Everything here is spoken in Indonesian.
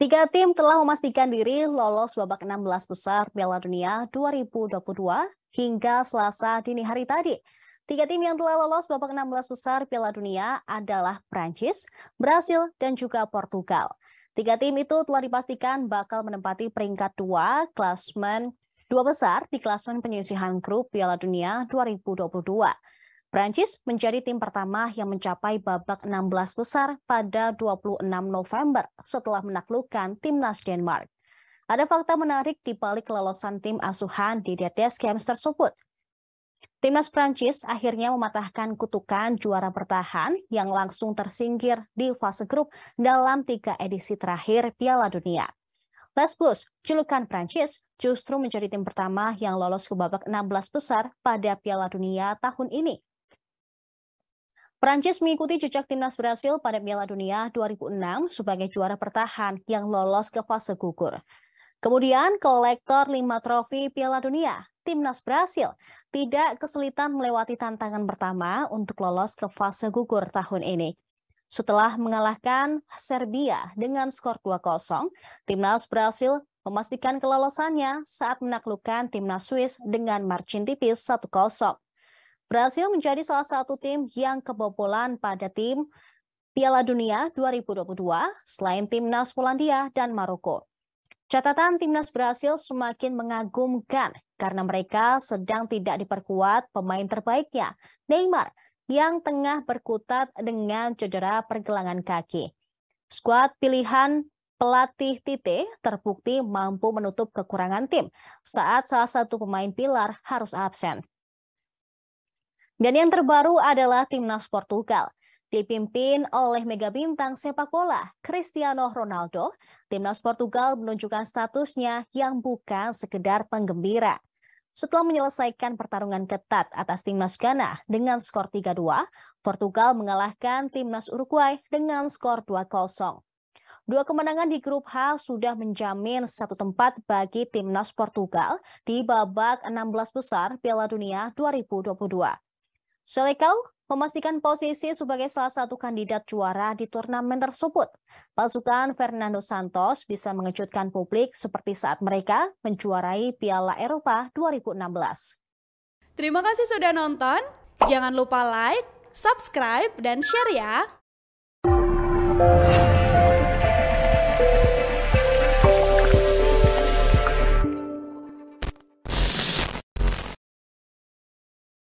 Tiga tim telah memastikan diri lolos babak 16 besar Piala Dunia 2022 hingga Selasa dini hari tadi. Tiga tim yang telah lolos babak 16 besar Piala Dunia adalah Prancis, Brasil, dan juga Portugal. Tiga tim itu telah dipastikan bakal menempati peringkat dua klasmen dua besar di klasmen penyisihan grup Piala Dunia 2022. Prancis menjadi tim pertama yang mencapai babak 16 besar pada 26 November setelah menaklukkan timnas Denmark. Ada fakta menarik di balik kelolosan tim asuhan di Deschamps tersebut. Timnas Prancis akhirnya mematahkan kutukan juara bertahan yang langsung tersingkir di fase grup dalam tiga edisi terakhir Piala Dunia. Blues, julukan Prancis, justru menjadi tim pertama yang lolos ke babak 16 besar pada Piala Dunia tahun ini. Perancis mengikuti jejak timnas Brasil pada Piala Dunia 2006 sebagai juara bertahan yang lolos ke fase gugur. Kemudian kolektor lima trofi Piala Dunia, timnas Brasil tidak kesulitan melewati tantangan pertama untuk lolos ke fase gugur tahun ini. Setelah mengalahkan Serbia dengan skor 2-0, timnas Brasil memastikan kelolosannya saat menaklukkan timnas Swiss dengan margin tipis 1-0 berhasil menjadi salah satu tim yang kebobolan pada tim Piala Dunia 2022 selain timnas Polandia dan Maroko. Catatan timnas Brasil semakin mengagumkan karena mereka sedang tidak diperkuat pemain terbaiknya, Neymar, yang tengah berkutat dengan cedera pergelangan kaki. Skuad pilihan pelatih Tite terbukti mampu menutup kekurangan tim saat salah satu pemain pilar harus absen. Dan yang terbaru adalah timnas Portugal. Dipimpin oleh mega bintang sepak bola Cristiano Ronaldo, timnas Portugal menunjukkan statusnya yang bukan sekedar penggembira. Setelah menyelesaikan pertarungan ketat atas timnas Ghana dengan skor 3-2, Portugal mengalahkan timnas Uruguay dengan skor 2-0. Dua kemenangan di grup H sudah menjamin satu tempat bagi timnas Portugal di babak 16 besar Piala Dunia 2022. Selekau memastikan posisi sebagai salah satu kandidat juara di turnamen tersebut. Pasukan Fernando Santos bisa mengejutkan publik seperti saat mereka menjuarai Piala Eropa 2016. Terima kasih sudah nonton. Jangan lupa like, subscribe, dan share ya.